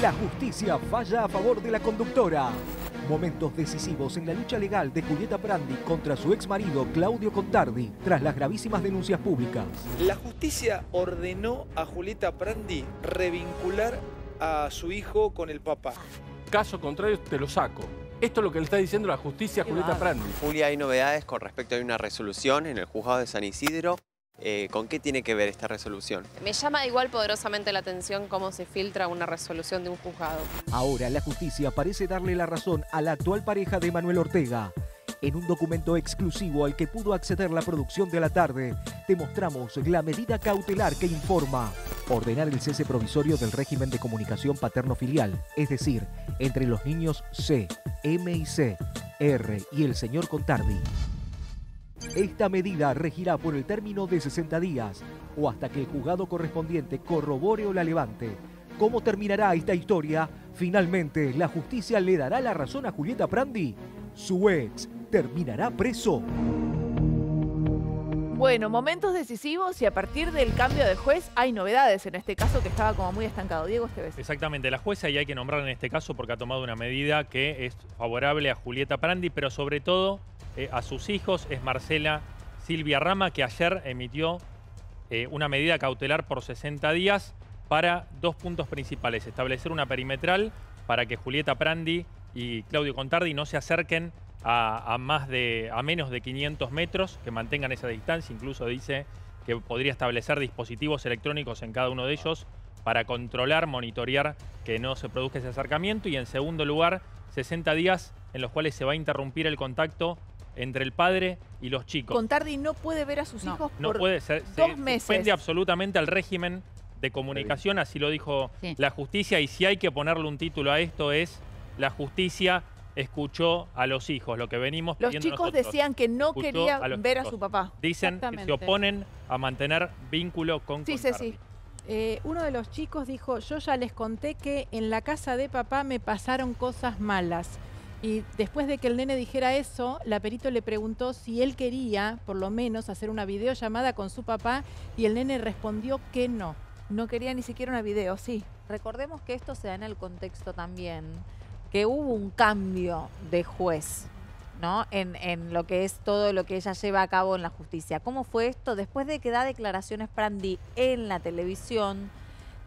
La justicia falla a favor de la conductora. Momentos decisivos en la lucha legal de Julieta Prandi contra su ex marido Claudio Contardi tras las gravísimas denuncias públicas. La justicia ordenó a Julieta Prandi revincular a su hijo con el papá. Caso contrario, te lo saco. Esto es lo que le está diciendo la justicia a Julieta Prandi. Julia, hay novedades con respecto a una resolución en el juzgado de San Isidro eh, ¿Con qué tiene que ver esta resolución? Me llama igual poderosamente la atención cómo se filtra una resolución de un juzgado. Ahora la justicia parece darle la razón a la actual pareja de Manuel Ortega. En un documento exclusivo al que pudo acceder la producción de la tarde, demostramos la medida cautelar que informa ordenar el cese provisorio del régimen de comunicación paterno-filial, es decir, entre los niños C, M y C, R y el señor Contardi. Esta medida regirá por el término de 60 días o hasta que el juzgado correspondiente corrobore o la levante. ¿Cómo terminará esta historia? Finalmente, ¿la justicia le dará la razón a Julieta Prandi? ¿Su ex terminará preso? Bueno, momentos decisivos y a partir del cambio de juez hay novedades en este caso que estaba como muy estancado. Diego, este vez. Exactamente, la jueza ya hay que nombrar en este caso porque ha tomado una medida que es favorable a Julieta Prandi, pero sobre todo eh, a sus hijos es Marcela Silvia Rama, que ayer emitió eh, una medida cautelar por 60 días para dos puntos principales. Establecer una perimetral para que Julieta Prandi y Claudio Contardi no se acerquen a, más de, a menos de 500 metros, que mantengan esa distancia. Incluso dice que podría establecer dispositivos electrónicos en cada uno de ellos para controlar, monitorear que no se produzca ese acercamiento. Y en segundo lugar, 60 días en los cuales se va a interrumpir el contacto entre el padre y los chicos. Contardi no puede ver a sus hijos por no puede absolutamente al régimen de comunicación, así lo dijo la justicia, y si hay que ponerle un título a esto es la justicia escuchó a los hijos, lo que venimos los Los chicos decían que no querían ver a su papá. Dicen que se oponen a mantener vínculo con Sí, sí, sí. Eh, uno de los chicos dijo, yo ya les conté que en la casa de papá me pasaron cosas malas. Y después de que el nene dijera eso, la perito le preguntó si él quería, por lo menos, hacer una videollamada con su papá y el nene respondió que no. No quería ni siquiera una video, sí. Recordemos que esto se da en el contexto también, que hubo un cambio de juez. ¿no? En, en, lo que es todo lo que ella lleva a cabo en la justicia. ¿Cómo fue esto? Después de que da declaraciones Prandi en la televisión,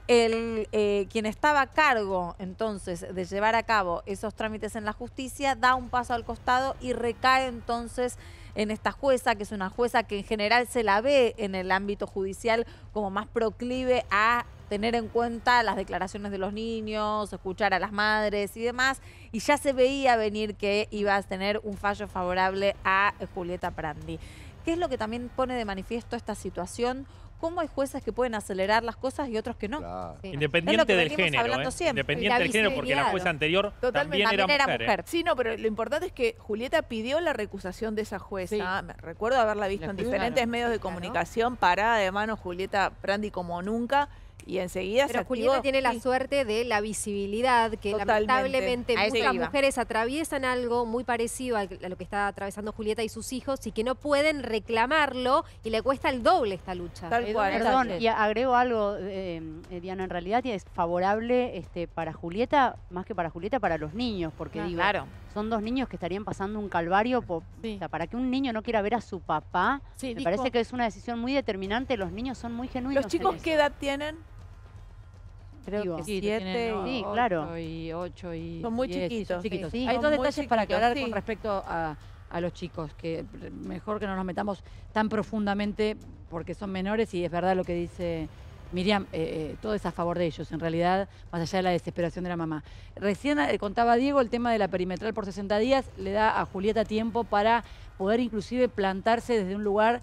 el, eh, quien estaba a cargo entonces de llevar a cabo esos trámites en la justicia da un paso al costado y recae entonces en esta jueza, que es una jueza que en general se la ve en el ámbito judicial como más proclive a tener en cuenta las declaraciones de los niños, escuchar a las madres y demás. Y ya se veía venir que iba a tener un fallo favorable a eh, Julieta Prandi. ¿Qué es lo que también pone de manifiesto esta situación? cómo hay jueces que pueden acelerar las cosas y otros que no. Independiente del género. ¿eh? Independiente del género, porque la jueza anterior también, era, mujer. Sí, no, pero lo importante es que Julieta pidió la recusación de esa jueza. recuerdo haberla visto en diferentes medios de comunicación, parada de mano Julieta Prandi como nunca y enseguida Pero Julieta tiene la suerte de la visibilidad, que lamentablemente muchas mujeres atraviesan algo muy parecido a lo que está atravesando Julieta y sus hijos y que no pueden reclamarlo y le cuesta el doble esta lucha. Perdón, y agrego algo, eh, Diana, en realidad es favorable este, para Julieta, más que para Julieta, para los niños, porque ah, son dos niños que estarían pasando un calvario, para que un niño no quiera ver a su papá, me parece que es una decisión muy determinante, los niños son muy genuinos. ¿Los chicos qué edad tienen? Creo que siete y, y ocho y Son muy chiquitos. Hay dos detalles para aclarar con respecto a, a, los chicos, que mejor que no nos metamos tan profundamente porque son menores y es verdad lo que dice Miriam, eh, eh, todo es a favor de ellos, en realidad, más allá de la desesperación de la mamá. Recién eh, contaba Diego el tema de la perimetral por 60 días, le da a Julieta tiempo para poder inclusive plantarse desde un lugar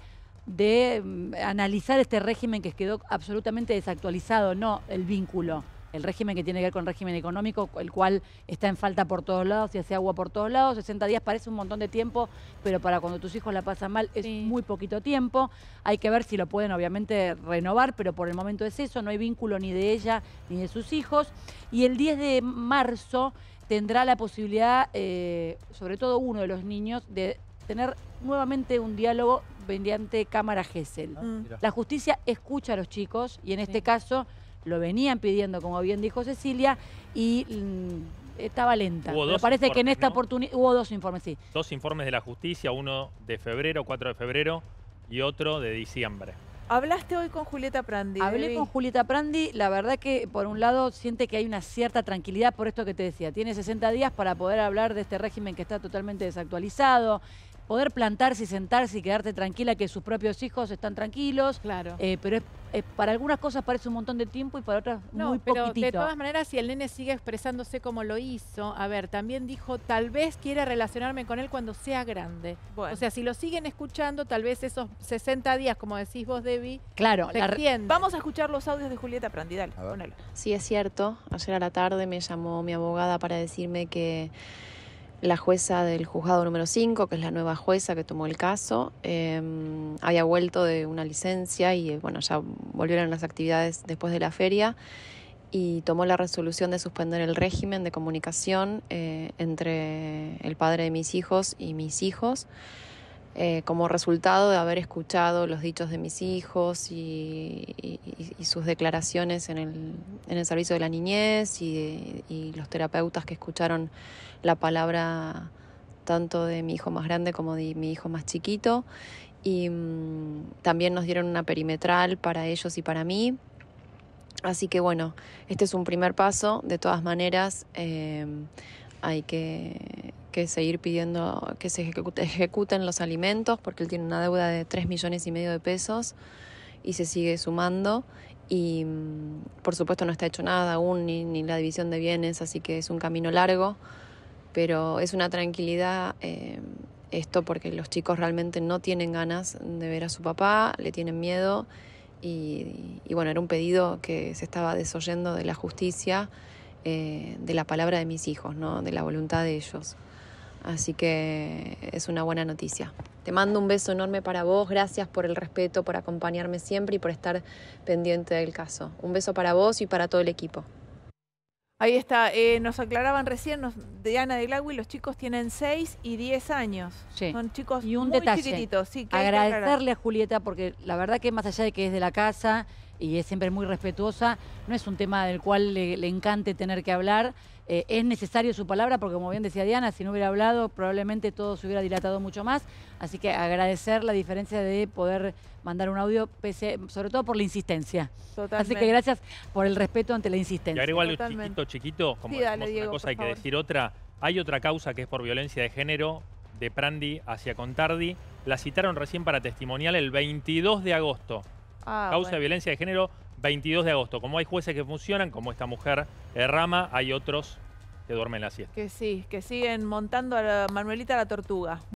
de mm, analizar este régimen que quedó absolutamente desactualizado, no el vínculo el régimen que tiene que ver con régimen económico, el cual está en falta por todos lados y hace agua por todos lados. 60 días parece un montón de tiempo, pero para cuando tus hijos la pasan mal es muy poquito tiempo. Hay que ver si lo pueden obviamente renovar, pero por el momento es eso, no hay vínculo ni de ella ni de sus hijos. Y el 10 de marzo tendrá la posibilidad, eh, sobre todo uno de los niños, de tener nuevamente un diálogo mediante Cámara Gesell. Mm. La justicia escucha a los chicos y en este caso lo venían pidiendo, como bien dijo Cecilia, y mm, estaba lenta. parece que en esta oportunidad hubo dos informes, sí. Dos informes de la justicia, uno de febrero, 4 de febrero, y otro de diciembre. Hablaste hoy con Julieta Prandi. Hablé con Julieta Prandi, la verdad que por un lado siente que hay una cierta tranquilidad por esto que te decía. Tiene 60 días para poder hablar de este régimen que está totalmente desactualizado, poder plantarse y sentarse y quedarte tranquila que sus propios hijos están tranquilos. Claro. Eh, pero es, eh, para algunas cosas parece un montón de tiempo y para otras no, muy pero De todas maneras, si el nene sigue expresándose como lo hizo, a ver, también dijo, tal vez quiera relacionarme con él cuando sea grande. O sea, si lo siguen escuchando, tal vez esos 60 días, como decís vos, Debbie, claro, la Vamos a escuchar los audios de Julieta Prandi, dale, ponelo. Sí, es cierto. Ayer a la tarde me llamó mi abogada para decirme que la jueza del juzgado número 5, que es la nueva jueza que tomó el caso, em, había vuelto de una licencia y eh, bueno, ya volvieron las actividades después de la feria y tomó la resolución de suspender el régimen de comunicación eh, entre el padre de mis hijos y mis hijos. Eh, como resultado de haber escuchado los dichos de mis hijos y, sus declaraciones en el, en el, servicio de la niñez y, los terapeutas que escucharon la palabra tanto de mi hijo más grande como de mi hijo más chiquito. Y mm, también nos dieron una perimetral para ellos y para mí. Así que bueno, este es un primer paso. De todas maneras, eh, hay que que seguir pidiendo que se ejecuten los alimentos, porque él tiene una deuda de 3 millones y medio de pesos y se sigue sumando. Y mm, por supuesto no está hecho nada aún, ni, ni la división de bienes, así que es un camino largo, pero es una tranquilidad eh, esto porque los chicos realmente no tienen ganas de ver a su papá, le tienen miedo. Y, bueno, era un pedido que se estaba desoyendo de la justicia, eh, de la palabra de mis hijos, ¿no? de la voluntad de ellos. Así que es una buena noticia. Te mando un beso enorme para vos, gracias por el respeto, por acompañarme siempre y por estar pendiente del caso. Un beso para vos y para todo el equipo. Ahí está, eh, nos aclaraban recién, nos, Diana de Glagui, los chicos tienen 6 y 10 años. Son chicos y un muy Sí, Agradecerle a Julieta porque la verdad que más allá de que es de la casa y es siempre muy respetuosa, no es un tema del cual le, encante tener que hablar. Eh, es necesario su palabra porque, como bien decía Diana, si no hubiera hablado probablemente todo se hubiera dilatado mucho más. Así que agradecer la diferencia de poder mandar un audio, pese, sobre todo por la insistencia. Así que gracias por el respeto ante la insistencia. Y agrego algo chiquito, chiquito, como una cosa hay que decir otra. Hay otra causa que es por violencia de género de Prandi hacia Contardi. La citaron recién para testimonial el 22 de agosto. Ah, Causa de violencia de género, 22 de agosto. Como hay jueces que funcionan, como esta mujer eh, Rama, hay otros que duermen la siesta. Que sí, que siguen montando a la Manuelita la tortuga.